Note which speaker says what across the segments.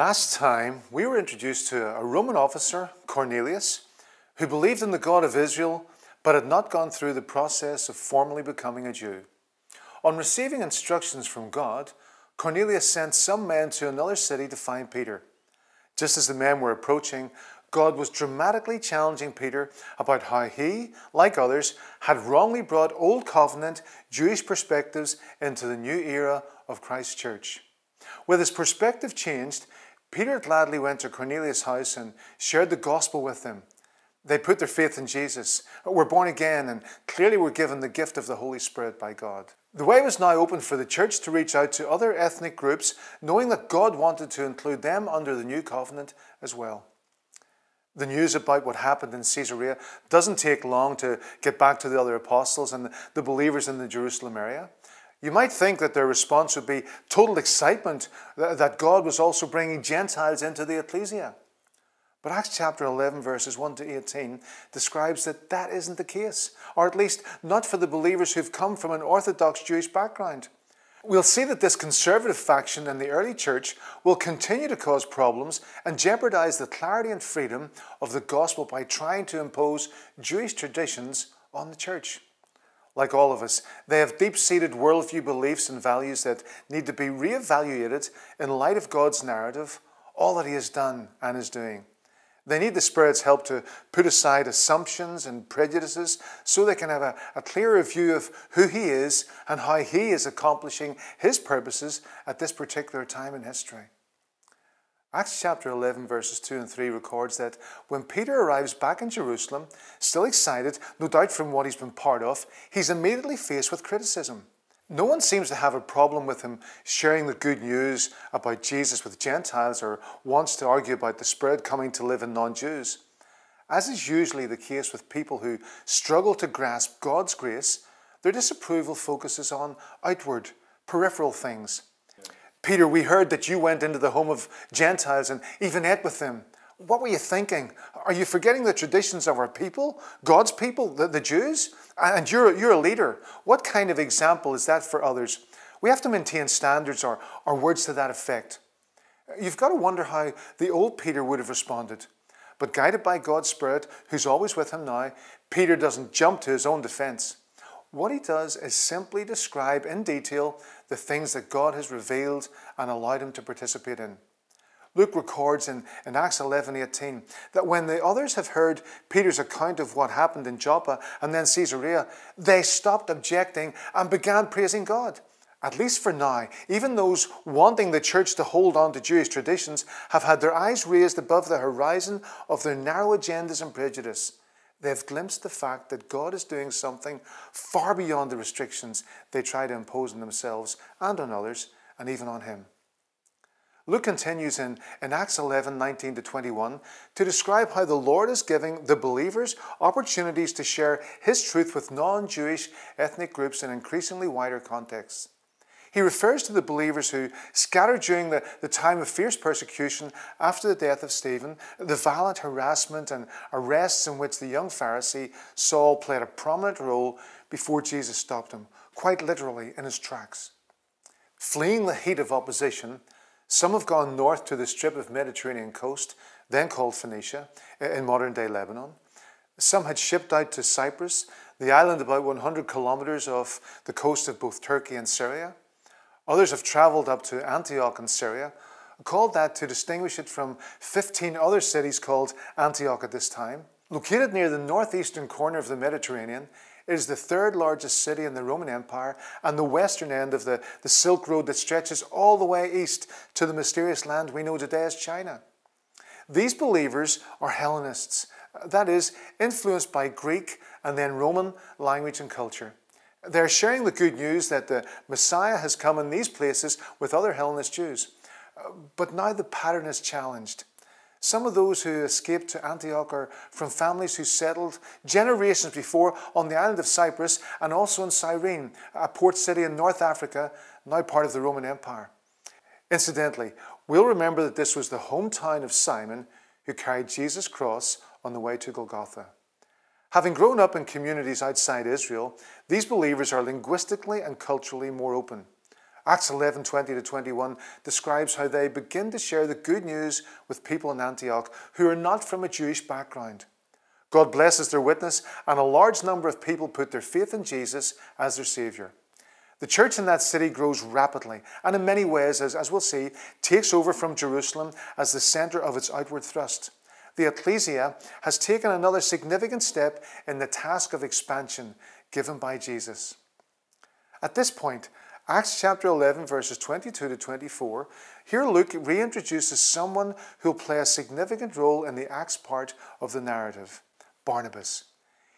Speaker 1: Last time, we were introduced to a Roman officer, Cornelius, who believed in the God of Israel but had not gone through the process of formally becoming a Jew. On receiving instructions from God, Cornelius sent some men to another city to find Peter. Just as the men were approaching, God was dramatically challenging Peter about how he, like others, had wrongly brought Old Covenant Jewish perspectives into the new era of Christ's church. With his perspective changed, Peter gladly went to Cornelius' house and shared the gospel with them. They put their faith in Jesus, were born again, and clearly were given the gift of the Holy Spirit by God. The way was now open for the church to reach out to other ethnic groups, knowing that God wanted to include them under the new covenant as well. The news about what happened in Caesarea doesn't take long to get back to the other apostles and the believers in the Jerusalem area. You might think that their response would be total excitement that God was also bringing Gentiles into the ecclesia. But Acts chapter 11, verses 1 to 18, describes that that isn't the case, or at least not for the believers who've come from an Orthodox Jewish background. We'll see that this conservative faction in the early church will continue to cause problems and jeopardize the clarity and freedom of the gospel by trying to impose Jewish traditions on the church like all of us, they have deep seated worldview beliefs and values that need to be re-evaluated in light of God's narrative, all that He has done and is doing. They need the Spirit's help to put aside assumptions and prejudices so they can have a, a clearer view of who He is and how He is accomplishing His purposes at this particular time in history. Acts chapter 11, verses 2 and 3 records that when Peter arrives back in Jerusalem, still excited, no doubt from what he's been part of, he's immediately faced with criticism. No one seems to have a problem with him sharing the good news about Jesus with Gentiles or wants to argue about the Spirit coming to live in non Jews. As is usually the case with people who struggle to grasp God's grace, their disapproval focuses on outward, peripheral things Peter, we heard that you went into the home of Gentiles and even ate with them. What were you thinking? Are you forgetting the traditions of our people, God's people, the, the Jews? And you're, you're a leader. What kind of example is that for others? We have to maintain standards or, or words to that effect. You've got to wonder how the old Peter would have responded. But guided by God's Spirit, who's always with him now, Peter doesn't jump to his own defense. What he does is simply describe in detail the things that God has revealed and allowed him to participate in. Luke records in, in Acts 11 18 that when the others have heard Peter's account of what happened in Joppa and then Caesarea, they stopped objecting and began praising God. At least for now, even those wanting the church to hold on to Jewish traditions have had their eyes raised above the horizon of their narrow agendas and prejudice. They've glimpsed the fact that God is doing something far beyond the restrictions they try to impose on themselves and on others, and even on Him. Luke continues in, in Acts 11 19 to 21 to describe how the Lord is giving the believers opportunities to share His truth with non Jewish ethnic groups in increasingly wider contexts. He refers to the believers who, scattered during the, the time of fierce persecution after the death of Stephen, the violent harassment and arrests in which the young Pharisee Saul played a prominent role before Jesus stopped him, quite literally in his tracks. Fleeing the heat of opposition, some have gone north to the strip of Mediterranean coast, then called Phoenicia, in modern day Lebanon. Some had shipped out to Cyprus, the island about 100 kilometers off the coast of both Turkey and Syria. Others have traveled up to Antioch in Syria, called that to distinguish it from 15 other cities called Antioch at this time. Located near the northeastern corner of the Mediterranean, it is the third largest city in the Roman Empire and the western end of the, the Silk Road that stretches all the way east to the mysterious land we know today as China. These believers are Hellenists, that is, influenced by Greek and then Roman language and culture. They're sharing the good news that the Messiah has come in these places with other Hellenist Jews. Uh, but now the pattern is challenged. Some of those who escaped to Antioch are from families who settled generations before on the island of Cyprus and also in Cyrene, a port city in North Africa, now part of the Roman Empire. Incidentally, we'll remember that this was the hometown of Simon who carried Jesus' cross on the way to Golgotha. Having grown up in communities outside Israel, these believers are linguistically and culturally more open. Acts 11 20 to 21 describes how they begin to share the good news with people in Antioch who are not from a Jewish background. God blesses their witness, and a large number of people put their faith in Jesus as their Savior. The church in that city grows rapidly, and in many ways, as, as we'll see, takes over from Jerusalem as the center of its outward thrust the ecclesia has taken another significant step in the task of expansion given by Jesus. At this point, Acts chapter 11, verses 22 to 24, here Luke reintroduces someone who'll play a significant role in the Acts part of the narrative Barnabas.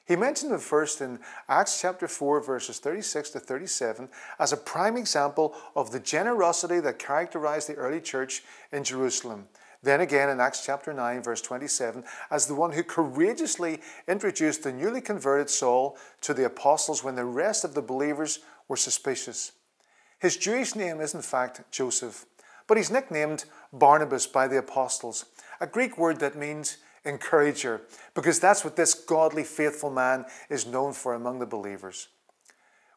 Speaker 1: He mentioned him first in Acts chapter 4, verses 36 to 37, as a prime example of the generosity that characterized the early church in Jerusalem then again in Acts chapter 9, verse 27, as the one who courageously introduced the newly converted Saul to the apostles when the rest of the believers were suspicious. His Jewish name is, in fact, Joseph, but he's nicknamed Barnabas by the apostles, a Greek word that means encourager, because that's what this godly, faithful man is known for among the believers.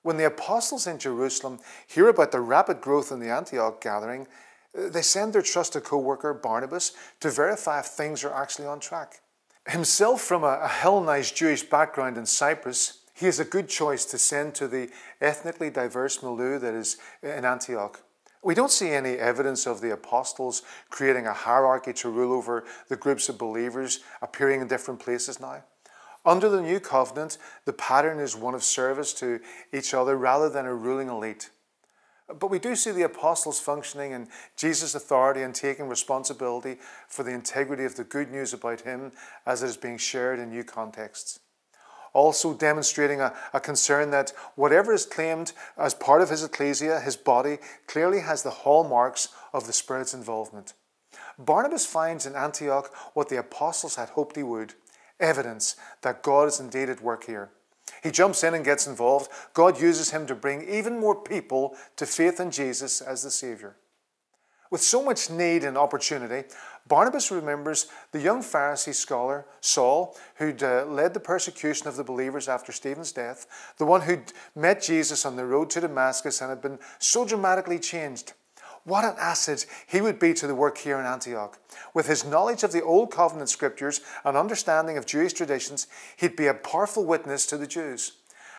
Speaker 1: When the apostles in Jerusalem hear about the rapid growth in the Antioch gathering, they send their trusted co worker Barnabas to verify if things are actually on track. Himself from a, a Hellenized Jewish background in Cyprus, he is a good choice to send to the ethnically diverse milieu that is in Antioch. We don't see any evidence of the apostles creating a hierarchy to rule over the groups of believers appearing in different places now. Under the new covenant, the pattern is one of service to each other rather than a ruling elite. But we do see the apostles functioning in Jesus' authority and taking responsibility for the integrity of the good news about him as it is being shared in new contexts. Also, demonstrating a, a, concern that whatever is claimed as part of his ecclesia, his body, clearly has the hallmarks of the Spirit's involvement. Barnabas finds in Antioch what the apostles had hoped he would evidence that God is indeed at work here. He jumps in and gets involved. God uses him to bring even more people to faith in Jesus as the Savior. With so much need and opportunity, Barnabas remembers the young Pharisee scholar, Saul, who'd uh, led the persecution of the believers after Stephen's death, the one who'd met Jesus on the road to Damascus and had been so dramatically changed. What an asset he would be to the work here in Antioch. With his knowledge of the Old Covenant scriptures and understanding of Jewish traditions, he'd be a powerful witness to the Jews.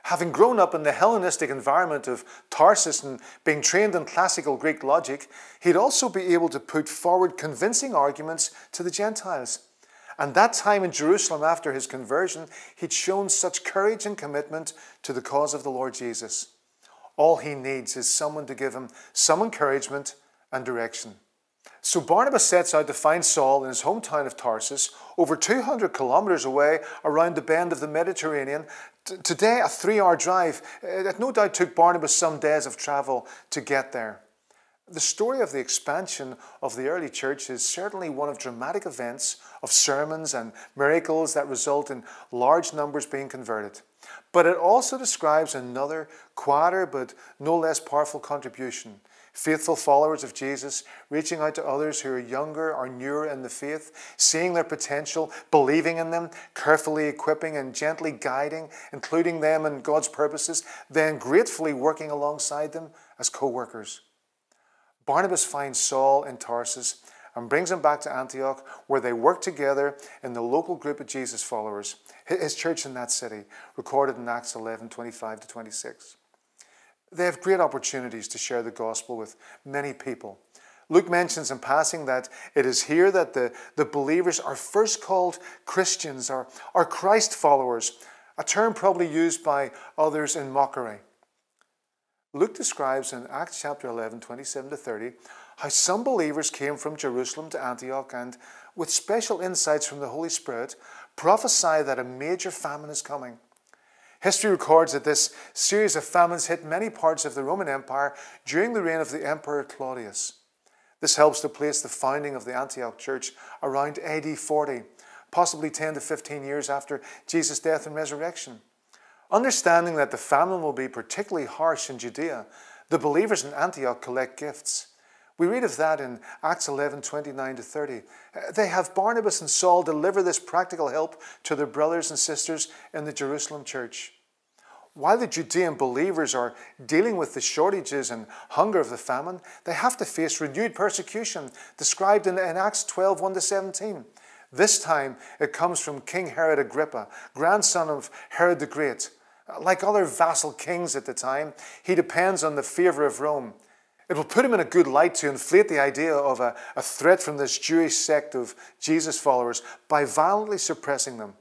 Speaker 1: Having grown up in the Hellenistic environment of Tarsus and being trained in classical Greek logic, he'd also be able to put forward convincing arguments to the Gentiles. And that time in Jerusalem after his conversion, he'd shown such courage and commitment to the cause of the Lord Jesus. All he needs is someone to give him some encouragement and direction. So Barnabas sets out to find Saul in his hometown of Tarsus, over 200 kilometers away around the bend of the Mediterranean. T today, a three hour drive uh, that no doubt took Barnabas some days of travel to get there. The story of the expansion of the early church is certainly one of dramatic events, of sermons and miracles that result in large numbers being converted. But it also describes another quieter but no less powerful contribution. Faithful followers of Jesus, reaching out to others who are younger or newer in the faith, seeing their potential, believing in them, carefully equipping and gently guiding, including them in God's purposes, then gratefully working alongside them as co workers. Barnabas finds Saul in Tarsus and brings them back to Antioch, where they work together in the local group of Jesus followers, his church in that city, recorded in Acts 11 25 to 26. They have great opportunities to share the gospel with many people. Luke mentions in passing that it is here that the, the believers are first called Christians or, or Christ followers, a term probably used by others in mockery. Luke describes in Acts chapter 11, 27 to 30, how some believers came from Jerusalem to Antioch and, with special insights from the Holy Spirit, prophesy that a major famine is coming. History records that this series of famines hit many parts of the Roman Empire during the reign of the Emperor Claudius. This helps to place the founding of the Antioch Church around AD 40, possibly 10 to 15 years after Jesus' death and resurrection. Understanding that the famine will be particularly harsh in Judea, the believers in Antioch collect gifts. We read of that in Acts 11 29 to 30. Uh, they have Barnabas and Saul deliver this practical help to their brothers and sisters in the Jerusalem church. While the Judean believers are dealing with the shortages and hunger of the famine, they have to face renewed persecution described in, in Acts 12 1 to 17. This time it comes from King Herod Agrippa, grandson of Herod the Great. Uh, like other vassal kings at the time, he depends on the favor of Rome. It will put him in a good light to inflate the idea of a, a threat from this Jewish sect of Jesus followers by violently suppressing them.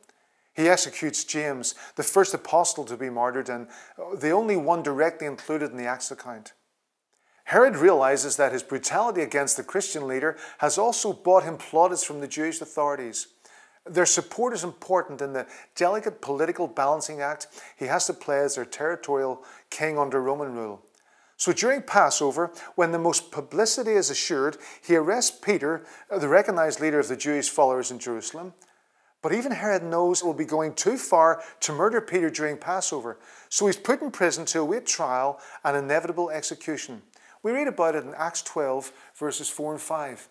Speaker 1: He executes James, the first apostle to be martyred and uh, the only one directly included in the Acts account. Herod realizes that his brutality against the Christian leader has also bought him plaudits from the Jewish authorities. Their support is important in the delicate political balancing act he has to play as their territorial king under Roman rule. So during Passover, when the most publicity is assured, he arrests Peter, uh, the recognized leader of the Jewish followers in Jerusalem. But even Herod knows it will be going too far to murder Peter during Passover. So he's put in prison to await trial and inevitable execution. We read about it in Acts 12, verses 4 and 5.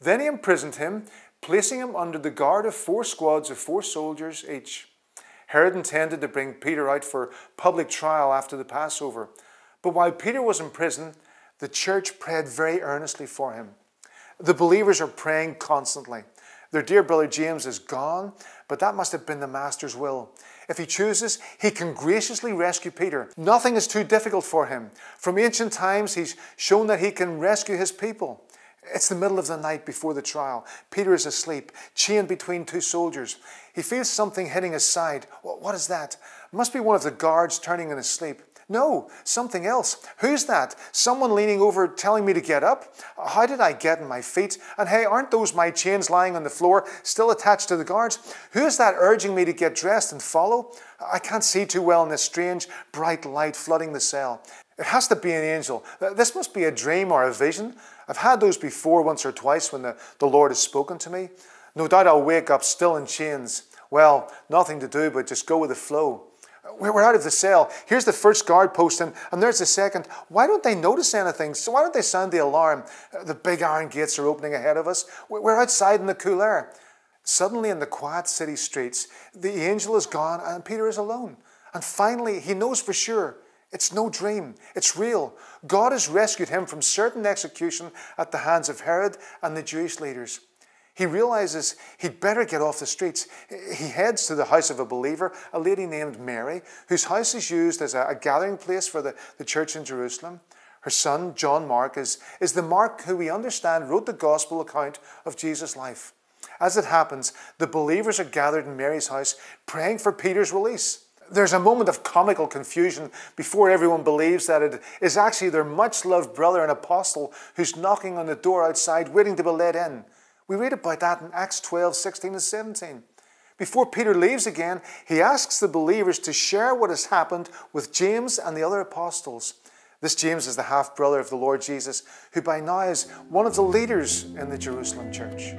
Speaker 1: Then he imprisoned him, placing him under the guard of four squads of four soldiers each. Herod intended to bring Peter out for public trial after the Passover. But while Peter was in prison, the church prayed very earnestly for him. The believers are praying constantly. Their dear brother James is gone, but that must have been the Master's will. If he chooses, he can graciously rescue Peter. Nothing is too difficult for him. From ancient times, he's shown that he can rescue his people. It's the middle of the night before the trial. Peter is asleep, chained between two soldiers. He feels something hitting his side. What is that? It must be one of the guards turning in his sleep. No, something else. Who's that? Someone leaning over telling me to get up? How did I get on my feet? And hey, aren't those my chains lying on the floor, still attached to the guards? Who's that urging me to get dressed and follow? I can't see too well in this strange, bright light flooding the cell. It has to be an angel. This must be a dream or a vision. I've had those before once or twice when the, the Lord has spoken to me. No doubt I'll wake up still in chains. Well, nothing to do but just go with the flow. We're out of the cell. Here's the first guard post, and, and there's the second. Why don't they notice anything? So why don't they sound the alarm? Uh, the big iron gates are opening ahead of us. We're outside in the cool air. Suddenly, in the quiet city streets, the angel is gone, and Peter is alone. And finally, he knows for sure it's no dream, it's real. God has rescued him from certain execution at the hands of Herod and the Jewish leaders. He realizes he'd better get off the streets. He heads to the house of a believer, a lady named Mary, whose house is used as a, a gathering place for the, the church in Jerusalem. Her son, John Mark, is, is the Mark who we understand wrote the gospel account of Jesus' life. As it happens, the believers are gathered in Mary's house praying for Peter's release. There's a moment of comical confusion before everyone believes that it is actually their much loved brother and apostle who's knocking on the door outside, waiting to be let in. We read about that in Acts 12, 16, and 17. Before Peter leaves again, he asks the believers to share what has happened with James and the other apostles. This James is the half brother of the Lord Jesus, who by now is one of the leaders in the Jerusalem church.